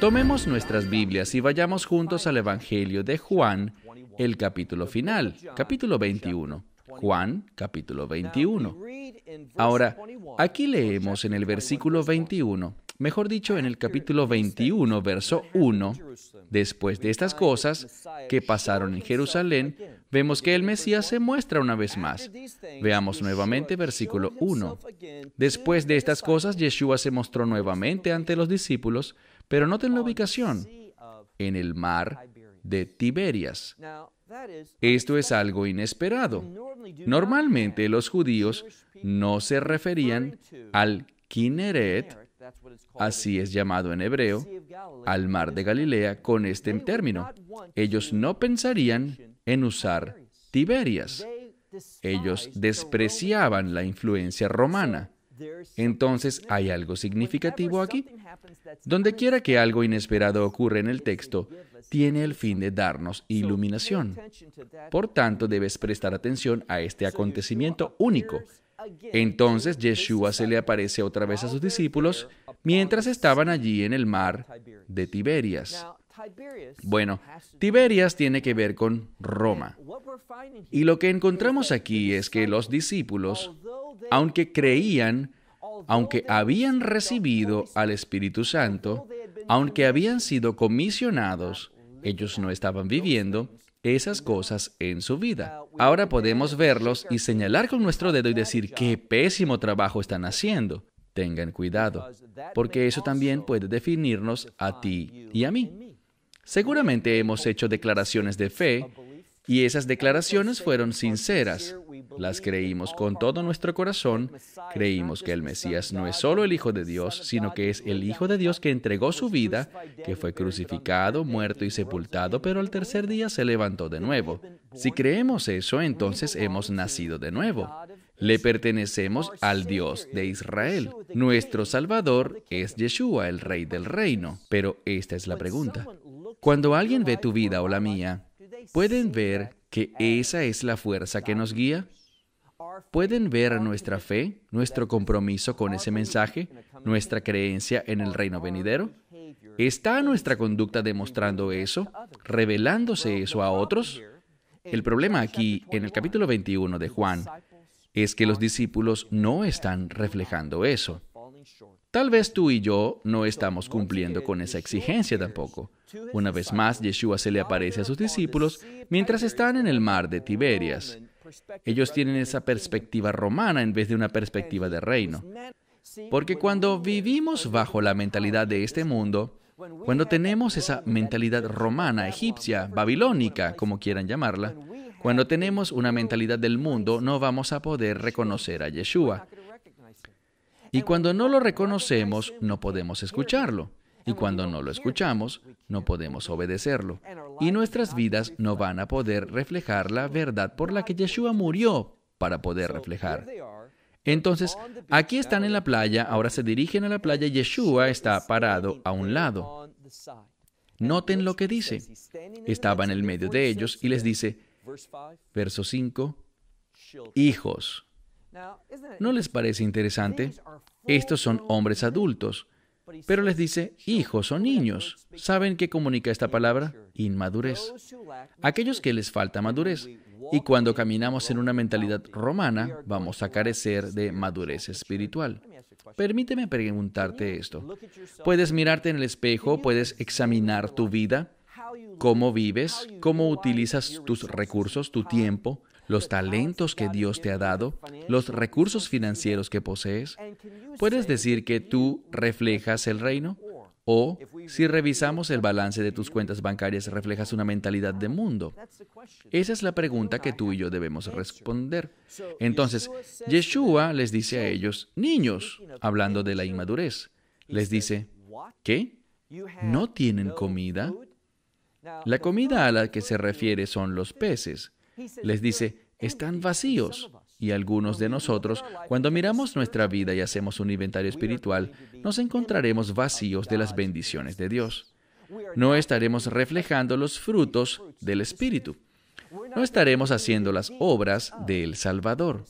Tomemos nuestras Biblias y vayamos juntos al Evangelio de Juan, el capítulo final, capítulo 21. Juan, capítulo 21. Ahora, aquí leemos en el versículo 21, mejor dicho, en el capítulo 21, verso 1, después de estas cosas que pasaron en Jerusalén, vemos que el Mesías se muestra una vez más. Veamos nuevamente versículo 1. Después de estas cosas, Yeshua se mostró nuevamente ante los discípulos pero noten la ubicación, en el mar de Tiberias. Esto es algo inesperado. Normalmente los judíos no se referían al Kineret, así es llamado en hebreo, al mar de Galilea con este término. Ellos no pensarían en usar Tiberias. Ellos despreciaban la influencia romana. Entonces, ¿hay algo significativo aquí? Donde quiera que algo inesperado ocurre en el texto, tiene el fin de darnos iluminación. Por tanto, debes prestar atención a este acontecimiento único. Entonces Yeshua se le aparece otra vez a sus discípulos mientras estaban allí en el mar de Tiberias. Bueno, Tiberias tiene que ver con Roma. Y lo que encontramos aquí es que los discípulos, aunque creían, aunque habían recibido al Espíritu Santo, aunque habían sido comisionados, ellos no estaban viviendo esas cosas en su vida. Ahora podemos verlos y señalar con nuestro dedo y decir qué pésimo trabajo están haciendo. Tengan cuidado, porque eso también puede definirnos a ti y a mí. Seguramente hemos hecho declaraciones de fe y esas declaraciones fueron sinceras, las creímos con todo nuestro corazón, creímos que el Mesías no es solo el Hijo de Dios, sino que es el Hijo de Dios que entregó su vida, que fue crucificado, muerto y sepultado, pero al tercer día se levantó de nuevo. Si creemos eso, entonces hemos nacido de nuevo. Le pertenecemos al Dios de Israel. Nuestro Salvador es Yeshua, el Rey del Reino. Pero esta es la pregunta. Cuando alguien ve tu vida o la mía, ¿pueden ver que esa es la fuerza que nos guía? pueden ver nuestra fe, nuestro compromiso con ese mensaje, nuestra creencia en el reino venidero. ¿Está nuestra conducta demostrando eso, revelándose eso a otros? El problema aquí, en el capítulo 21 de Juan, es que los discípulos no están reflejando eso. Tal vez tú y yo no estamos cumpliendo con esa exigencia tampoco. Una vez más, Yeshua se le aparece a sus discípulos mientras están en el mar de Tiberias. Ellos tienen esa perspectiva romana en vez de una perspectiva de reino. Porque cuando vivimos bajo la mentalidad de este mundo, cuando tenemos esa mentalidad romana, egipcia, babilónica, como quieran llamarla, cuando tenemos una mentalidad del mundo, no vamos a poder reconocer a Yeshua. Y cuando no lo reconocemos, no podemos escucharlo. Y cuando no lo escuchamos, no podemos obedecerlo. Y nuestras vidas no van a poder reflejar la verdad por la que Yeshua murió para poder reflejar. Entonces, aquí están en la playa, ahora se dirigen a la playa y Yeshua está parado a un lado. Noten lo que dice. Estaba en el medio de ellos y les dice, verso 5, hijos. ¿No les parece interesante? Estos son hombres adultos pero les dice, hijos o niños, ¿saben qué comunica esta palabra? Inmadurez. Aquellos que les falta madurez. Y cuando caminamos en una mentalidad romana, vamos a carecer de madurez espiritual. Permíteme preguntarte esto. ¿Puedes mirarte en el espejo? ¿Puedes examinar tu vida? ¿Cómo vives? ¿Cómo utilizas tus recursos, tu tiempo? los talentos que Dios te ha dado, los recursos financieros que posees? ¿Puedes decir que tú reflejas el reino? O si revisamos el balance de tus cuentas bancarias, reflejas una mentalidad de mundo. Esa es la pregunta que tú y yo debemos responder. Entonces, Yeshua les dice a ellos, niños, hablando de la inmadurez, les dice, ¿qué? ¿No tienen comida? La comida a la que se refiere son los peces. Les dice, están vacíos. Y algunos de nosotros, cuando miramos nuestra vida y hacemos un inventario espiritual, nos encontraremos vacíos de las bendiciones de Dios. No estaremos reflejando los frutos del Espíritu. No estaremos haciendo las obras del Salvador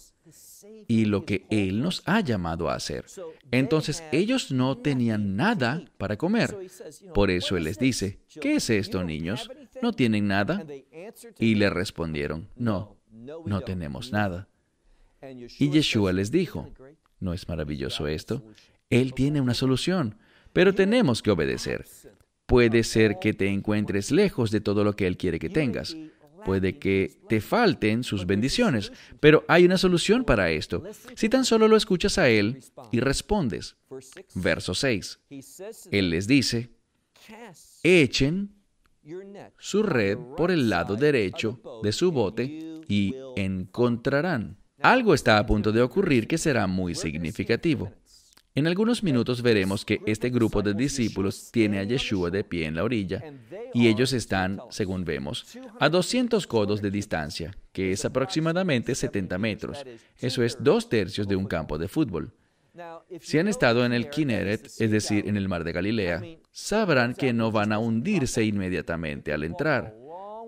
y lo que Él nos ha llamado a hacer. Entonces ellos no tenían nada para comer. Por eso Él les dice, ¿qué es esto, niños? ¿No tienen nada? Y le respondieron, no, no tenemos nada. Y Yeshua les dijo, ¿no es maravilloso esto? Él tiene una solución, pero tenemos que obedecer. Puede ser que te encuentres lejos de todo lo que Él quiere que tengas. Puede que te falten sus bendiciones, pero hay una solución para esto. Si tan solo lo escuchas a Él y respondes. Verso 6. Él les dice, echen su red por el lado derecho de su bote y encontrarán. Algo está a punto de ocurrir que será muy significativo. En algunos minutos veremos que este grupo de discípulos tiene a Yeshua de pie en la orilla y ellos están, según vemos, a 200 codos de distancia, que es aproximadamente 70 metros. Eso es dos tercios de un campo de fútbol. Si han estado en el Kinneret, es decir, en el mar de Galilea, sabrán que no van a hundirse inmediatamente al entrar.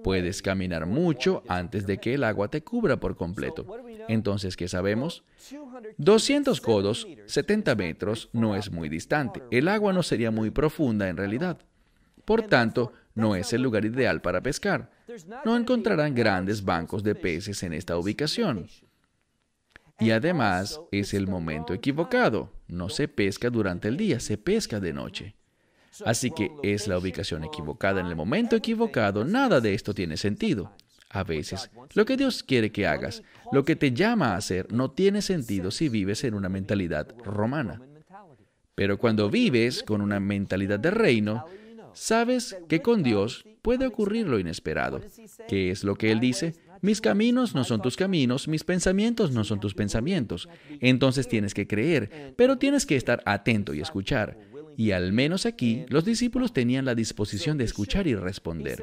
Puedes caminar mucho antes de que el agua te cubra por completo. Entonces, ¿qué sabemos? 200 codos, 70 metros, no es muy distante. El agua no sería muy profunda en realidad. Por tanto, no es el lugar ideal para pescar. No encontrarán grandes bancos de peces en esta ubicación. Y además es el momento equivocado. No se pesca durante el día, se pesca de noche. Así que es la ubicación equivocada en el momento equivocado. Nada de esto tiene sentido. A veces, lo que Dios quiere que hagas, lo que te llama a hacer, no tiene sentido si vives en una mentalidad romana. Pero cuando vives con una mentalidad de reino, sabes que con Dios puede ocurrir lo inesperado. ¿Qué es lo que Él dice? Mis caminos no son tus caminos, mis pensamientos no son tus pensamientos. Entonces tienes que creer, pero tienes que estar atento y escuchar. Y al menos aquí los discípulos tenían la disposición de escuchar y responder.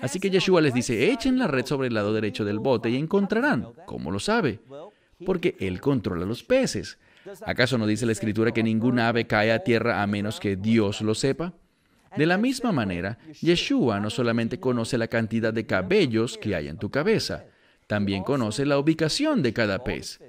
Así que Yeshua les dice, echen la red sobre el lado derecho del bote y encontrarán. ¿Cómo lo sabe? Porque Él controla los peces. ¿Acaso no dice la escritura que ninguna ave cae a tierra a menos que Dios lo sepa? De la misma manera, Yeshua no solamente conoce la cantidad de cabellos que hay en tu cabeza, también conoce la ubicación de cada pez.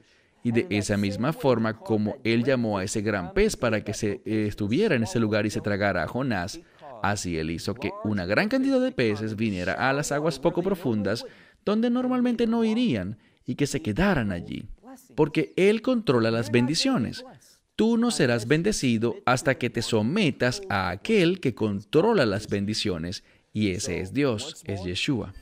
Y de esa misma forma como él llamó a ese gran pez para que se eh, estuviera en ese lugar y se tragara a Jonás, así él hizo que una gran cantidad de peces viniera a las aguas poco profundas donde normalmente no irían y que se quedaran allí. Porque él controla las bendiciones. Tú no serás bendecido hasta que te sometas a aquel que controla las bendiciones, y ese es Dios, es Yeshua.